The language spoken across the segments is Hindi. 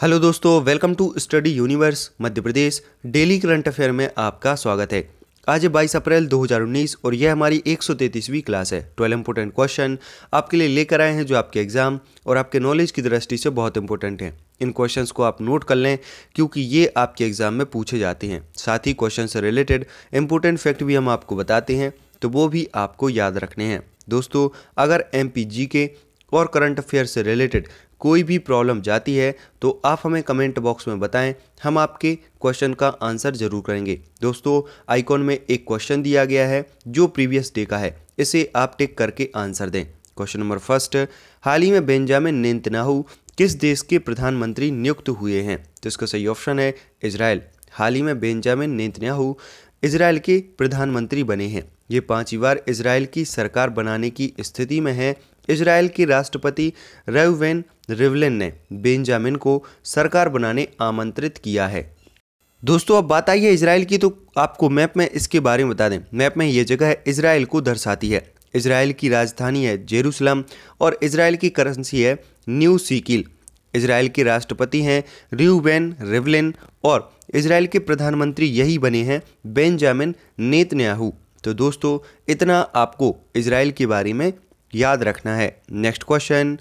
हेलो दोस्तों welcome to study universe Madhya Pradesh daily current affair में आपका स्वागत है आज 22 बाईस अप्रैल 2019 और यह हमारी एक क्लास है ट्वेल्व इंपोर्टेंट क्वेश्चन आपके लिए लेकर आए हैं जो आपके एग्जाम और आपके नॉलेज की दृष्टि से बहुत इंपॉर्टेंट हैं इन क्वेश्चंस को आप नोट कर लें क्योंकि ये आपके एग्जाम में पूछे जाते हैं साथ ही क्वेश्चन से रिलेटेड इंपॉर्टेंट फैक्ट भी हम आपको बताते हैं तो वो भी आपको याद रखने हैं दोस्तों अगर एम के और करंट अफेयर से रिलेटेड कोई भी प्रॉब्लम जाती है तो आप हमें कमेंट बॉक्स में बताएं हम आपके क्वेश्चन का आंसर ज़रूर करेंगे दोस्तों आइकॉन में एक क्वेश्चन दिया गया है जो प्रीवियस डे का है इसे आप टिक करके आंसर दें क्वेश्चन नंबर फर्स्ट हाल ही में बेंजामिन नेतन्याहू किस देश के प्रधानमंत्री नियुक्त हुए हैं तो इसका सही ऑप्शन है इसराइल हाल ही में बेंजामिन नेतन्याहू इसराइल के प्रधानमंत्री बने हैं ये पांचवी बार इसराइल की सरकार बनाने की स्थिति में है इसराइल के राष्ट्रपति रेवेन रिवलिन ने बेंजामिन को सरकार बनाने आमंत्रित किया है दोस्तों अब बात आई है इसराइल की तो आपको मैप में इसके बारे में बता दें मैप में ये जगह इसराइल को दर्शाती है इसराइल की राजधानी है जेरूसलम और इसराइल की करेंसी है न्यू सीकिल इसराइल के राष्ट्रपति हैं रिवेन रिवलिन और इसराइल के प्रधानमंत्री यही बने हैं बेंजामिन नेतन्याहू तो दोस्तों इतना आपको इसराइल के बारे में याद रखना है नेक्स्ट क्वेश्चन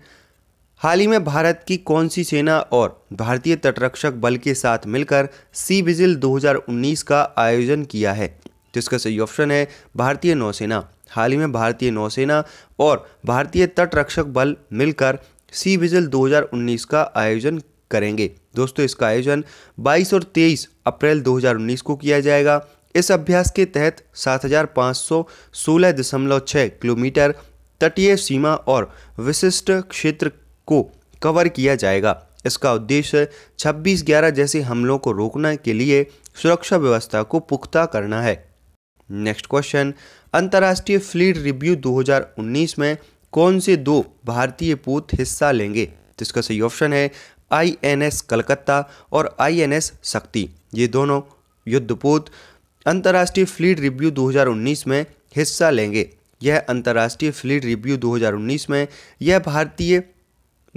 हाल ही में भारत की कौन सी सेना और भारतीय तटरक्षक बल के साथ मिलकर सी विजिल 2019 का आयोजन किया है जिसका तो सही ऑप्शन है भारतीय नौसेना हाल ही में भारतीय नौसेना और भारतीय तटरक्षक बल मिलकर सी विजिल 2019 का आयोजन करेंगे दोस्तों इसका आयोजन 22 और 23 अप्रैल 2019 को किया जाएगा इस अभ्यास के तहत सात किलोमीटर तटीय सीमा और विशिष्ट क्षेत्र को कवर किया जाएगा इसका उद्देश्य 26 ग्यारह जैसे हमलों को रोकने के लिए सुरक्षा व्यवस्था को पुख्ता करना है नेक्स्ट क्वेश्चन अंतर्राष्ट्रीय फ्लीट रिव्यू 2019 में कौन से दो भारतीय पूत हिस्सा लेंगे तो इसका सही ऑप्शन है आईएनएस कलकत्ता और आईएनएस शक्ति ये दोनों युद्धपोत अंतर्राष्ट्रीय फ्लीट रिव्यू 2019 में हिस्सा लेंगे यह अंतर्राष्ट्रीय फ्लीट रिव्यू 2019 में यह भारतीय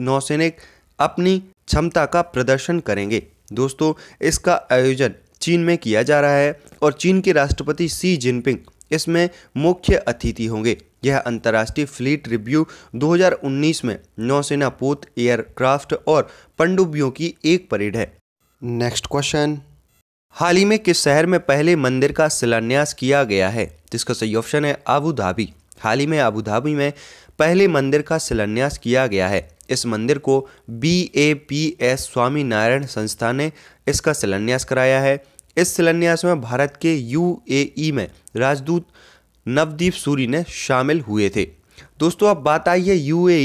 नौसैनिक अपनी क्षमता का प्रदर्शन करेंगे दोस्तों इसका आयोजन चीन में किया जा रहा है और चीन के राष्ट्रपति सी जिनपिंग इसमें मुख्य अतिथि होंगे यह अंतर्राष्ट्रीय फ्लीट रिव्यू 2019 में नौसेना पोत एयरक्राफ्ट और पनडुब्बियों की एक परेड है नेक्स्ट क्वेश्चन हाल ही में किस शहर में पहले मंदिर का शिलान्यास किया गया है जिसका सही ऑप्शन है आबू धाबी हाल ही में आबू धाबी में पहले मंदिर का शिलान्यास किया गया है इस मंदिर को B A P S Swami Narayan संस्था ने इसका शिलान्यास कराया है इस शिलान्यास में भारत के यू ए ई में राजदूत नवदीप सूरी ने शामिल हुए थे दोस्तों अब बात आई है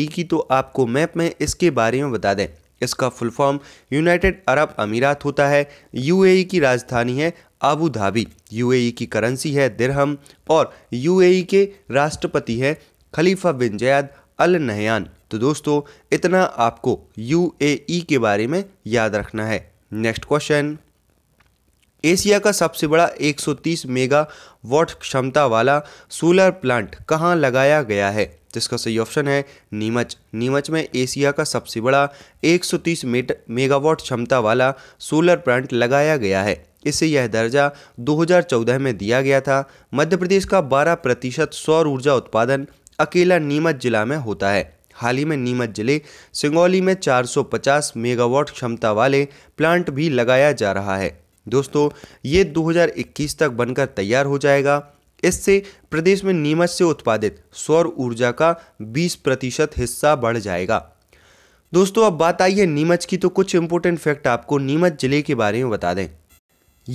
ई की तो आपको मैप में इसके बारे में बता दें इसका फुल फॉर्म यूनाइटेड अरब अमीरात होता है यूएई की राजधानी है आबू धाबी यूएई की करेंसी है दिरहम और यूएई के राष्ट्रपति हैं खलीफा बिन जयाद अल नहयान तो दोस्तों इतना आपको यूएई के बारे में याद रखना है नेक्स्ट क्वेश्चन एशिया का सबसे बड़ा 130 मेगा वॉट क्षमता वाला सोलर प्लांट कहाँ लगाया गया है जिसका सही ऑप्शन है नीमच नीमच में एशिया का सबसे बड़ा 130 मीटर मेगावाट क्षमता वाला सोलर प्लांट लगाया गया है इसे यह दर्जा 2014 में दिया गया था मध्य प्रदेश का 12 प्रतिशत सौर ऊर्जा उत्पादन अकेला नीमच जिला में होता है हाल ही में नीमच जिले सिंगौली में 450 मेगावाट क्षमता वाले प्लांट भी लगाया जा रहा है दोस्तों ये 2021 तक बनकर तैयार हो जाएगा इससे प्रदेश में नीमच से उत्पादित सौर ऊर्जा का 20 प्रतिशत हिस्सा बढ़ जाएगा दोस्तों अब बात आई है नीमच की तो कुछ इंपोर्टेंट फैक्ट आपको नीमच ज़िले के बारे में बता दें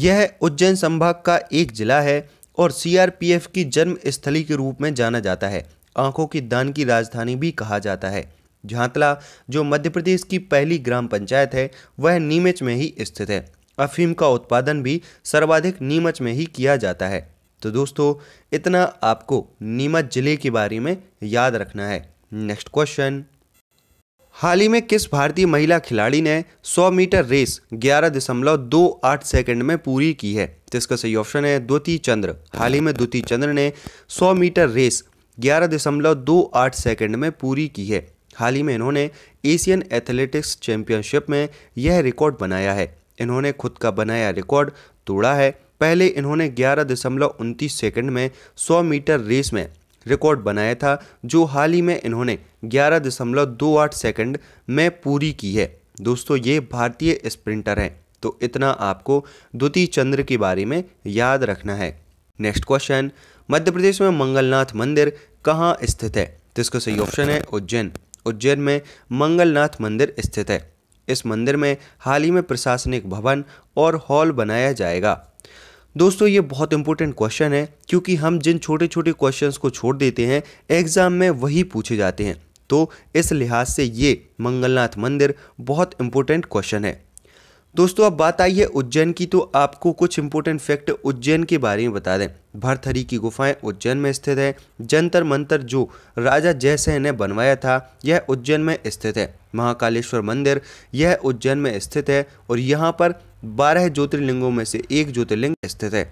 यह उज्जैन संभाग का एक ज़िला है और सीआरपीएफ की जन्म स्थली के रूप में जाना जाता है आंखों की दान की राजधानी भी कहा जाता है झांतला जो मध्य प्रदेश की पहली ग्राम पंचायत है वह नीमच में ही स्थित है अफीम का उत्पादन भी सर्वाधिक नीमच में ही किया जाता है तो दोस्तों इतना आपको नीमच ज़िले के बारे में याद रखना है नेक्स्ट क्वेश्चन हाल ही में किस भारतीय महिला खिलाड़ी ने 100 मीटर रेस 11.28 सेकंड में पूरी की है तो इसका सही ऑप्शन है द्युति चंद्र हाल ही में द्वितीय चंद्र ने 100 मीटर रेस 11.28 सेकंड में पूरी की है हाल ही में इन्होंने एशियन एथलेटिक्स चैंपियनशिप में यह रिकॉर्ड बनाया है इन्होंने खुद का बनाया रिकॉर्ड तोड़ा है पहले इन्होंने ग्यारह दशमलव उनतीस सेकेंड में 100 मीटर रेस में रिकॉर्ड बनाया था जो हाल ही में इन्होंने ग्यारह दशमलव दो आठ सेकेंड में पूरी की है दोस्तों ये भारतीय स्प्रिंटर हैं तो इतना आपको द्वितीय चंद्र के बारे में याद रखना है नेक्स्ट क्वेश्चन मध्य प्रदेश में मंगलनाथ मंदिर कहाँ स्थित है तो इसका सही ऑप्शन है उज्जैन उज्जैन में मंगलनाथ मंदिर स्थित है इस मंदिर में हाल ही में प्रशासनिक भवन और हॉल बनाया जाएगा दोस्तों ये बहुत इंपॉर्टेंट क्वेश्चन है क्योंकि हम जिन छोटे छोटे क्वेश्चंस को छोड़ देते हैं एग्ज़ाम में वही पूछे जाते हैं तो इस लिहाज से ये मंगलनाथ मंदिर बहुत इंपॉर्टेंट क्वेश्चन है दोस्तों अब बात आई है उज्जैन की तो आपको कुछ इंपॉर्टेंट फैक्ट उज्जैन के बारे में बता दें भरथरी की गुफाएं उज्जैन में स्थित है जंतर मंतर जो राजा जयसेन ने बनवाया था यह उज्जैन में स्थित है महाकालेश्वर मंदिर यह उज्जैन में स्थित है और यहाँ पर बारह ज्योतिर्लिंगों में से एक ज्योतिर्लिंग स्थित है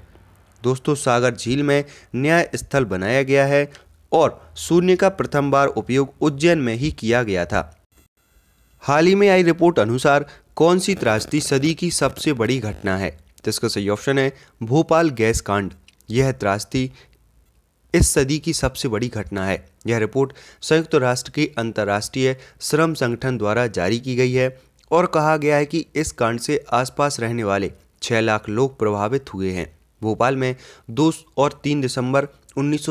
दोस्तों सागर झील में न्याय स्थल बनाया गया है और सूर्य का प्रथम बार उपयोग उज्जैन में ही किया गया था हाल ही में आई रिपोर्ट अनुसार कौन सी त्रासदी सदी की सबसे बड़ी घटना है जिसका सही ऑप्शन है भोपाल गैस कांड यह त्रासदी इस सदी की सबसे बड़ी घटना है यह रिपोर्ट संयुक्त राष्ट्र के अंतर्राष्ट्रीय श्रम संगठन द्वारा जारी की गई है और कहा गया है कि इस कांड से आसपास रहने वाले छः लाख लोग प्रभावित हुए हैं भोपाल में दो और तीन दिसंबर उन्नीस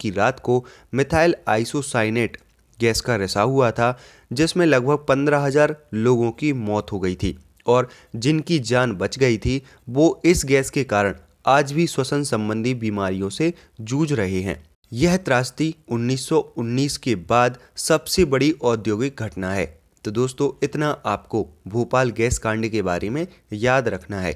की रात को मिथाइल आइसोसाइनेट गैस का रिसा हुआ था जिसमें लगभग पंद्रह हजार लोगों की मौत हो गई थी और जिनकी जान बच गई थी वो इस गैस के कारण आज भी श्वसन संबंधी बीमारियों से जूझ रहे हैं यह त्रासदी 1919 के बाद सबसे बड़ी औद्योगिक घटना है तो दोस्तों इतना आपको भोपाल गैस कांड के बारे में याद रखना है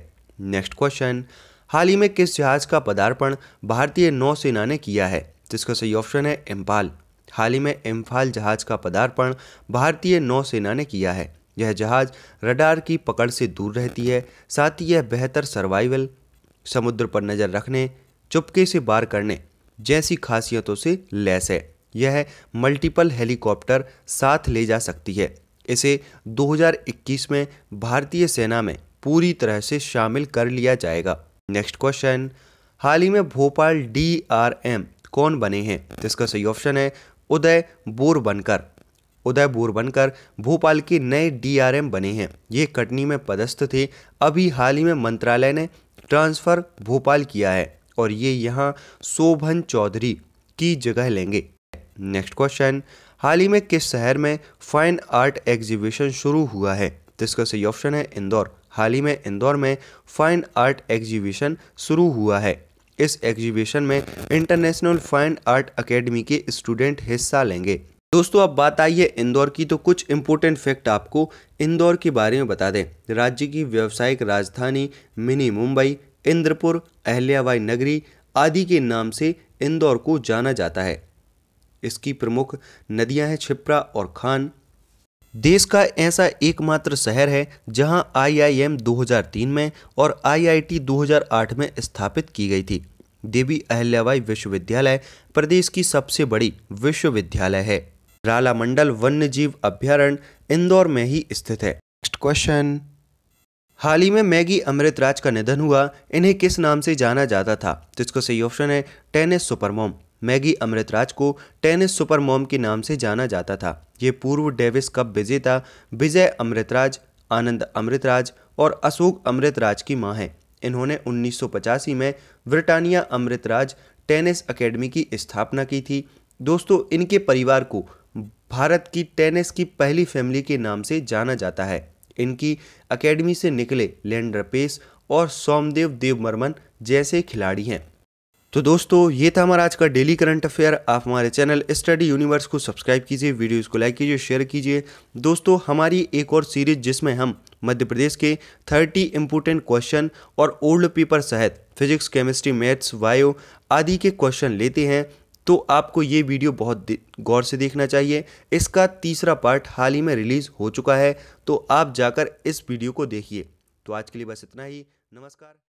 नेक्स्ट क्वेश्चन हाल ही में किस जहाज का पदार्पण भारतीय नौसेना ने किया है जिसका सही ऑप्शन है एम्फाल हाल ही में एम्फाल जहाज का पदार्पण भारतीय नौसेना ने किया है यह जहाज रडार की पकड़ से दूर रहती है साथ ही यह बेहतर सर्वाइवल समुद्र पर नज़र रखने चुपके से बार करने जैसी खासियतों से लैस है यह मल्टीपल हेलीकॉप्टर साथ ले जा सकती है इसे 2021 में भारतीय सेना में पूरी तरह से शामिल कर लिया जाएगा नेक्स्ट क्वेश्चन हाल ही में भोपाल एम कौन बने हैं जिसका सही ऑप्शन है उदय बोरबनकर उदय बोर बनकर भोपाल के नए डीआरएम बने हैं ये कटनी में पदस्थ थे अभी हाल ही में मंत्रालय ने ट्रांसफ़र भोपाल किया है और ये यहाँ शोभन चौधरी की जगह लेंगे नेक्स्ट क्वेश्चन हाल ही में किस शहर में फाइन आर्ट एग्जीबिशन शुरू हुआ है जिसका सही ऑप्शन है इंदौर हाल ही में इंदौर में फाइन आर्ट एग्जीबिशन शुरू हुआ है इस एग्जीबिशन में इंटरनेशनल फाइन आर्ट अकेडमी के स्टूडेंट हिस्सा लेंगे दोस्तों अब बात आई है इंदौर की तो कुछ इंपोर्टेंट फैक्ट आपको इंदौर के बारे में बता दें राज्य की व्यावसायिक राजधानी मिनी मुंबई इंद्रपुर अहल्याबाई नगरी आदि के नाम से इंदौर को जाना जाता है इसकी प्रमुख नदियां हैं छिप्रा और खान देश का ऐसा एकमात्र शहर है जहां आईआईएम 2003 में और आईआईटी 2008 में स्थापित की गई थी देवी अहल्याबाई विश्वविद्यालय प्रदेश की सबसे बड़ी विश्वविद्यालय है राला मंडल वन्य जीव अभ्यारण्य इंदौर में ही स्थित है नेक्स्ट क्वेश्चन हाल ही में मैगी अमृतराज का निधन हुआ इन्हें किस नाम से जाना जाता था तो सही ऑप्शन है टेनिस सुपरमोम मैगी अमृतराज को टेनिस सुपर मॉम के नाम से जाना जाता था ये पूर्व डेविस कप विजेता विजय अमृतराज आनंद अमृतराज और अशोक अमृतराज की माँ हैं इन्होंने उन्नीस में ब्रिटानिया अमृतराज टेनिस अकेडमी की स्थापना की थी दोस्तों इनके परिवार को भारत की टेनिस की पहली फैमिली के नाम से जाना जाता है इनकी अकेडमी से निकले लेंडर पेस और सोमदेव देवमर्मन जैसे खिलाड़ी हैं तो दोस्तों ये था हमारा आज का डेली करंट अफेयर आप हमारे चैनल स्टडी यूनिवर्स को सब्सक्राइब कीजिए वीडियोस को लाइक कीजिए शेयर कीजिए दोस्तों हमारी एक और सीरीज जिसमें हम मध्य प्रदेश के 30 इम्पोर्टेंट क्वेश्चन और ओल्ड पेपर सहित फिजिक्स केमिस्ट्री मैथ्स बायो आदि के क्वेश्चन लेते हैं तो आपको ये वीडियो बहुत गौर से देखना चाहिए इसका तीसरा पार्ट हाल ही में रिलीज़ हो चुका है तो आप जाकर इस वीडियो को देखिए तो आज के लिए बस इतना ही नमस्कार